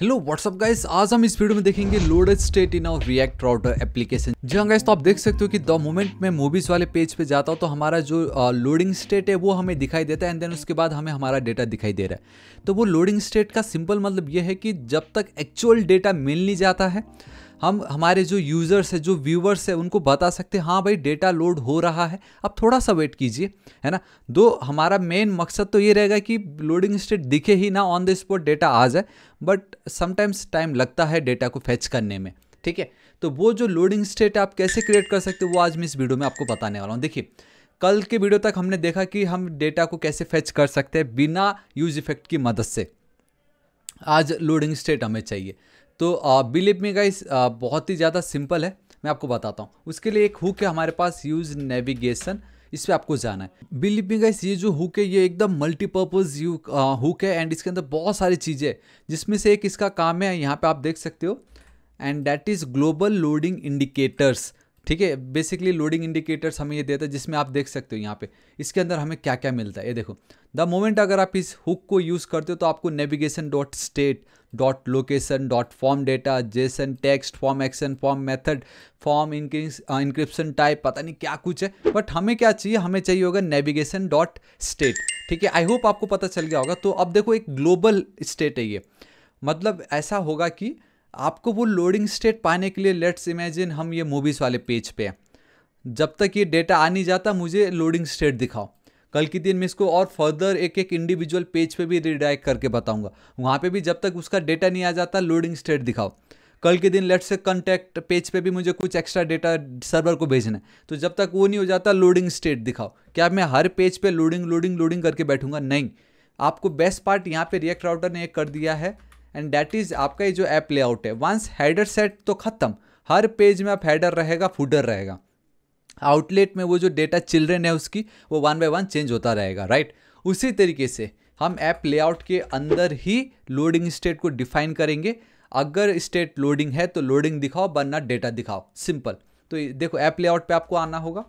hello what's up guys आज हम इस वीडियो में देखेंगे loaded state in our React Router application जी हाँ गाइस तो आप देख सकते हो कि द मोमेंट मैं मूवीज वाले पेज पे जाता हूँ तो हमारा जो लोडिंग स्टेट है वो हमें दिखाई देता है एंड देन उसके बाद हमें हमारा डेटा दिखाई दे रहा है तो वो लोडिंग स्टेट का सिंपल मतलब ये है कि जब तक एक्चुअल डेटा मिल नहीं जाता है हम हमारे जो यूज़र्स है जो व्यूवर्स है उनको बता सकते हैं हाँ भाई डेटा लोड हो रहा है आप थोड़ा सा वेट कीजिए है ना दो हमारा मेन मकसद तो ये रहेगा कि लोडिंग स्टेट दिखे ही ना ऑन द स्पॉट डेटा आ जाए बट समटाइम्स टाइम लगता है डेटा को फैच करने में ठीक है तो वो जो लोडिंग स्टेट आप कैसे क्रिएट कर सकते हो वो आज मैं इस वीडियो में आपको बताने वाला हूँ देखिए कल के वीडियो तक हमने देखा कि हम डेटा को कैसे फेच कर सकते हैं बिना यूज इफेक्ट की मदद से आज लोडिंग स्टेट हमें चाहिए तो बिलीव में गाइस बहुत ही ज़्यादा सिंपल है मैं आपको बताता हूँ उसके लिए एक हुक है हमारे पास यूज़ नेविगेशन इस पर आपको जाना है बिलीव मी गाइस ये जो हुक है ये एकदम मल्टीपर्पज़ यू हुक है एंड इसके अंदर बहुत सारी चीज़ें जिसमें से एक इसका काम है यहाँ पे आप देख सकते हो and that is global loading indicators ठीक है बेसिकली लोडिंग इंडिकेटर्स हमें ये देता है जिसमें आप देख सकते हो यहाँ पे इसके अंदर हमें क्या क्या मिलता है ये देखो द मोमेंट अगर आप इस हुक को यूज़ करते हो तो आपको navigation dot state dot location dot form data JSON text form action form method form encryption type पता नहीं क्या कुछ है बट हमें क्या चाहिए हमें चाहिए होगा नेविगेशन डॉट स्टेट ठीक है आई होप आपको पता चल गया होगा तो अब देखो एक ग्लोबल स्टेट है ये मतलब ऐसा होगा कि आपको वो लोडिंग स्टेट पाने के लिए लेट्स इमेजिन हम ये मूवीज़ वाले पेज पे हैं जब तक ये डेटा आ नहीं जाता मुझे लोडिंग स्टेट दिखाओ कल के दिन मैं इसको और फर्दर एक एक इंडिविजुअल पेज पे भी रिडायरेक्ट करके बताऊंगा वहाँ पे भी जब तक उसका डेटा नहीं आ जाता लोडिंग स्टेट दिखाओ कल के दिन लेट से कंटेक्ट पेज पे भी मुझे कुछ एक्स्ट्रा डेटा सर्वर को भेजना है तो जब तक वो नहीं हो जाता लोडिंग स्टेट दिखाओ क्या मैं हर पेज पे लोडिंग लोडिंग लोडिंग करके बैठूंगा नहीं आपको बेस्ट पार्ट यहाँ पे रिएक्ट राउटर ने एक कर दिया है एंड दैट इज़ आपका ये जो ऐप लेआउट है वंस हैडर सेट तो ख़त्म हर पेज में आप हैडर रहेगा फूडर रहेगा आउटलेट में वो जो डेटा चिल्ड्रेन है उसकी वो वन बाय वन चेंज होता रहेगा राइट उसी तरीके से हम ऐप लेआउट के अंदर ही लोडिंग स्टेट को डिफाइन करेंगे अगर स्टेट लोडिंग है तो लोडिंग दिखाओ वरना डेटा दिखाओ सिंपल तो देखो ऐप लेआउट पे आपको आना होगा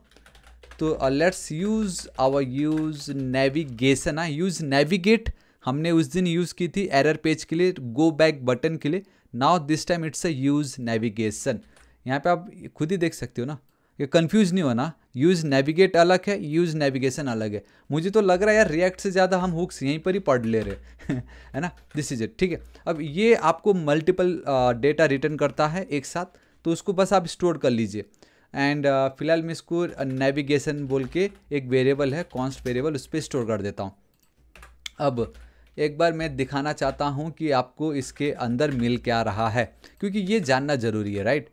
तो let's use our use navigation है यूज़ नेविगेट हमने उस दिन यूज़ की थी एरर पेज के लिए गो बैक बटन के लिए now this time it's a use navigation यहाँ पे आप खुद ही देख सकते हो ना ये कन्फ्यूज नहीं होना यूज़ नेविगेट अलग है यूज़ नेविगेशन अलग है मुझे तो लग रहा है यार रिएक्ट से ज़्यादा हम हुक्स यहीं पर ही पढ़ ले रहे है ना दिस इज इट ठीक है अब ये आपको मल्टीपल डेटा रिटर्न करता है एक साथ तो उसको बस आप स्टोर कर लीजिए एंड uh, फिलहाल मैं इसको नेविगेशन बोल के एक वेरिएबल है कॉन्स्ट वेरिएबल उस पर स्टोर कर देता हूँ अब एक बार मैं दिखाना चाहता हूँ कि आपको इसके अंदर मिल क्या रहा है क्योंकि ये जानना ज़रूरी है राइट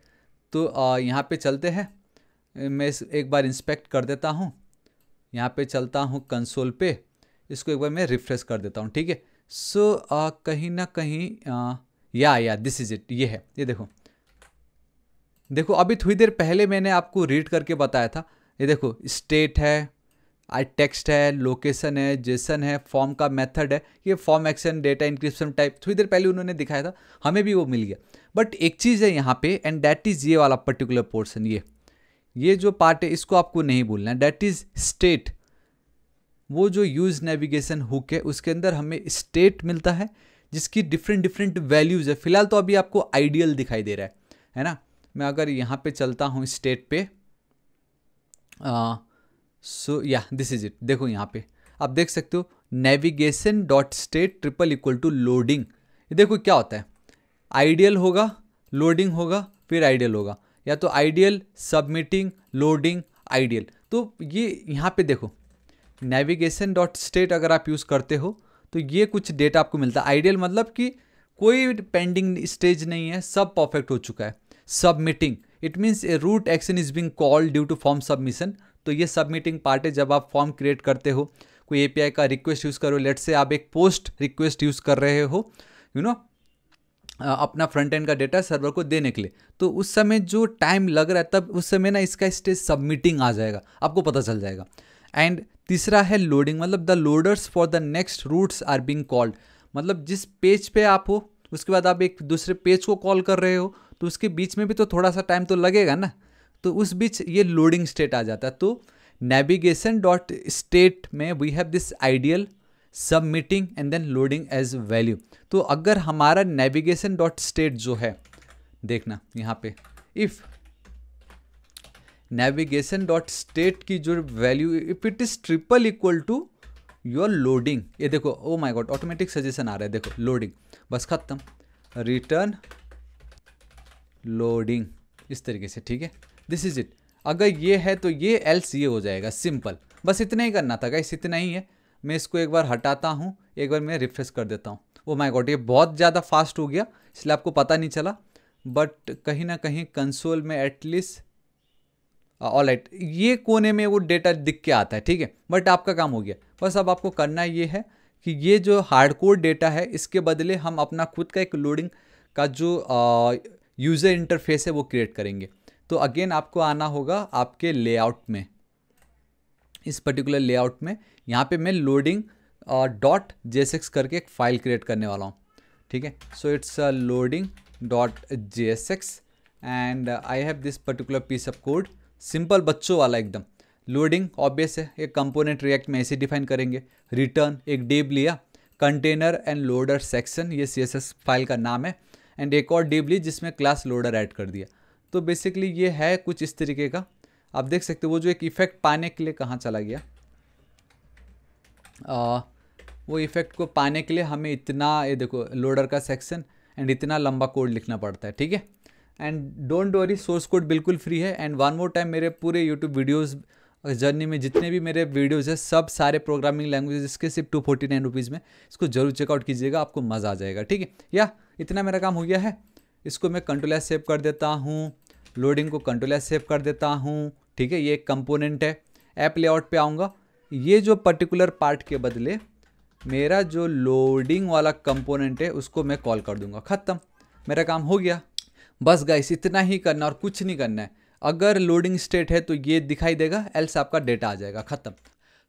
तो uh, यहाँ पे चलते हैं मैं एक बार इंस्पेक्ट कर देता हूँ यहाँ पे चलता हूँ कंसोल पे इसको एक बार मैं रिफ्रेश कर देता हूँ ठीक है सो कहीं ना कहीं आ, या या दिस इज़ इट ये है ये देखो देखो अभी थोड़ी देर पहले मैंने आपको रीड करके बताया था ये देखो स्टेट है आई टेक्स्ट है लोकेशन है जेसन है फॉर्म का मेथड है ये form action data encryption type थोड़ी देर पहले उन्होंने दिखाया था हमें भी वो मिल गया बट एक चीज़ है यहाँ पे एंड दैट इज़ ये वाला पर्टिकुलर पोर्सन ये ये जो पार्ट है इसको आपको नहीं भूलना है डेट इज़ स्टेट वो जो यूज नेविगेशन हुक है उसके अंदर हमें स्टेट मिलता है जिसकी डिफरेंट डिफरेंट वैल्यूज़ है फिलहाल तो अभी आपको आइडियल दिखाई दे रहा है है ना मैं अगर यहाँ पे चलता हूँ स्टेट पे सो या दिस इज इट देखो यहाँ पे आप देख सकते हो navigation dot state triple equal to loading देखो क्या होता है आइडियल होगा लोडिंग होगा फिर आइडियल होगा या तो आइडियल सबमिटिंग लोडिंग आइडियल तो ये यहाँ पे देखो नेविगेशन डॉट स्टेट अगर आप यूज़ करते हो तो ये कुछ डेटा आपको मिलता है आइडियल मतलब कि कोई पेंडिंग स्टेज नहीं है सब परफेक्ट हो चुका है submitting it means a route action is being called due to form submission तो ये सबमिटिंग पार्ट है जब आप फॉर्म क्रिएट करते हो कोई एपीआई का रिक्वेस्ट यूज़ करो लेट से आप एक पोस्ट रिक्वेस्ट यूज़ कर रहे हो यू you नो know, अपना फ्रंट एंड का डेटा सर्वर को देने के लिए तो उस समय जो टाइम लग रहा है तब उस समय ना इसका स्टेज सबमिटिंग आ जाएगा आपको पता चल जाएगा एंड तीसरा है लोडिंग मतलब the loaders for the next routes are being called मतलब जिस पेज पे आप हो उसके बाद आप एक दूसरे पेज को कॉल कर रहे हो तो उसके बीच में भी तो थोड़ा सा टाइम तो लगेगा ना तो उस बीच ये लोडिंग स्टेट आ जाता है तो नेविगेशन डॉट स्टेट में we have this idle submitting and then loading as value तो अगर हमारा नेविगेशन डॉट स्टेट जो है देखना यहाँ पे इफ़ नेविगेशन डॉट स्टेट की जो value if it is triple equal to your loading ये देखो oh my god automatic suggestion आ रहा है देखो लोडिंग बस ख़त्म रिटर्न लोडिंग इस तरीके से ठीक है दिस इज़ इट अगर ये है तो ये एल्स ये हो जाएगा सिंपल बस इतना ही करना था गाइस इतना ही है मैं इसको एक बार हटाता हूँ एक बार मैं रिफ्रेश कर देता हूँ वो माई गॉड ये बहुत ज़्यादा फास्ट हो गया इसलिए आपको पता नहीं चला बट कहीं ना कहीं कंसोल में एटलीस्ट ऑल राइट ये कोने में वो डेटा दिख के आता है ठीक है बट आपका काम हो गया बस अब आपको करना ये है कि ये जो हार्डकोर डेटा है इसके बदले हम अपना खुद का एक लोडिंग का जो यूज़र uh, इंटरफेस है वो क्रिएट करेंगे तो अगेन आपको आना होगा आपके लेआउट में इस पर्टिकुलर लेआउट में यहाँ पे मैं लोडिंग डॉट जे करके एक फाइल क्रिएट करने वाला हूँ ठीक है so it's loading dot X and I have this particular piece of code simple बच्चों वाला एकदम लोडिंग ऑब्वियस है एक कंपोनेंट रिएक्ट में ऐसे डिफाइन करेंगे रिटर्न एक डेब लिया कंटेनर एंड लोडर सेक्शन ये सी फाइल का नाम है एंड एक और डेब ली जिसमें क्लास लोडर ऐड कर दिया तो बेसिकली ये है कुछ इस तरीके का आप देख सकते हो वो जो एक इफ़ेक्ट पाने के लिए कहाँ चला गया आ, वो इफ़ेक्ट को पाने के लिए हमें इतना ये देखो लोडर का सेक्शन एंड इतना लंबा कोड लिखना पड़ता है ठीक है and don't worry source code बिल्कुल फ्री है एंड वन मोर टाइम मेरे पूरे यूट्यूब वीडियोज़ जर्नी में जितने भी मेरे वीडियोज़ हैं सब सारे प्रोग्रामिंग लैंग्वेजेस के सिर्फ टू फोर्टी नाइन रुपीज़ में इसको जरूर चेकआउट कीजिएगा आपको मज़ा आ जाएगा ठीक है या इतना मेरा काम हो गया है इसको मैं कंट्रोल एस सेव कर देता हूँ लोडिंग को कंट्रोल एस सेव कर देता हूँ ठीक है ये एक कंपोनेंट है ऐप लेआउट पे आऊँगा ये जो पर्टिकुलर पार्ट के बदले मेरा जो लोडिंग वाला कंपोनेंट है उसको मैं कॉल कर दूंगा ख़त्म मेरा काम हो गया बस गाइस इतना ही करना और कुछ नहीं करना है अगर लोडिंग स्टेट है तो ये दिखाई देगा एल्स आपका डेटा आ जाएगा ख़त्म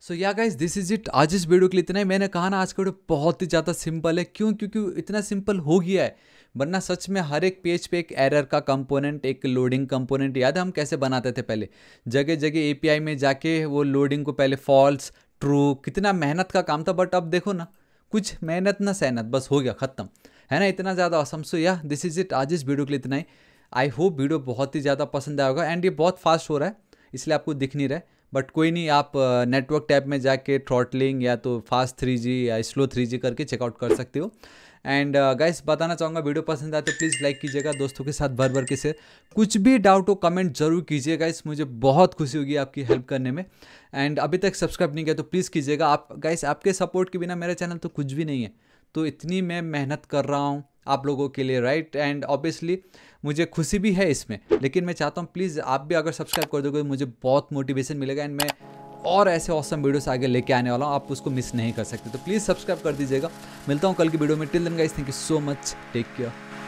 सो yeah guys this is it आज इस वीडियो के लिए इतना ही मैंने कहा ना आज का वीडियो बहुत ही ज़्यादा सिंपल है क्यों क्योंकि इतना सिंपल हो गया है वरना सच में हर एक पेज पे एक एरर का कंपोनेंट एक लोडिंग कंपोनेंट याद है हम कैसे बनाते थे पहले जगह जगह एपीआई में जाके वो लोडिंग को पहले फॉल्स ट्रू कितना मेहनत का काम था बट अब देखो ना कुछ मेहनत ना सहनत बस हो गया ख़त्म है ना इतना ज़्यादा असम सो या दिस इज इट आज इस वीडियो के लिए इतना ही आई होप वीडियो बहुत ही ज़्यादा पसंद आएगा एंड ये बहुत फास्ट हो रहा है इसलिए आपको दिख नहीं रहा है बट कोई नहीं आप नेटवर्क टैब में जाके थ्रॉटलिंग या तो फास्ट थ्री या स्लो थ्री करके चेकआउट कर सकते हो एंड गाइस uh, बताना चाहूँगा वीडियो पसंद आए तो प्लीज़ लाइक कीजिएगा दोस्तों के साथ भर भर के से कुछ भी डाउट हो कमेंट जरूर कीजिए गाइस मुझे बहुत खुशी होगी आपकी हेल्प करने में एंड अभी तक सब्सक्राइब नहीं किया तो प्लीज़ कीजिएगा आप गाइस आपके सपोर्ट के बिना मेरा चैनल तो कुछ भी नहीं है तो इतनी मैं मेहनत कर रहा हूँ आप लोगों के लिए राइट एंड ऑब्वियसली मुझे खुशी भी है इसमें लेकिन मैं चाहता हूँ प्लीज़ आप भी अगर सब्सक्राइब कर दोगे मुझे बहुत मोटिवेशन मिलेगा एंड मैं और ऐसे औसम वीडियोस आगे लेके आने वाला हूँ आप उसको मिस नहीं कर सकते तो प्लीज़ सब्सक्राइब कर दीजिएगा मिलता हूँ कल की वीडियो में till then guys thank you so much take care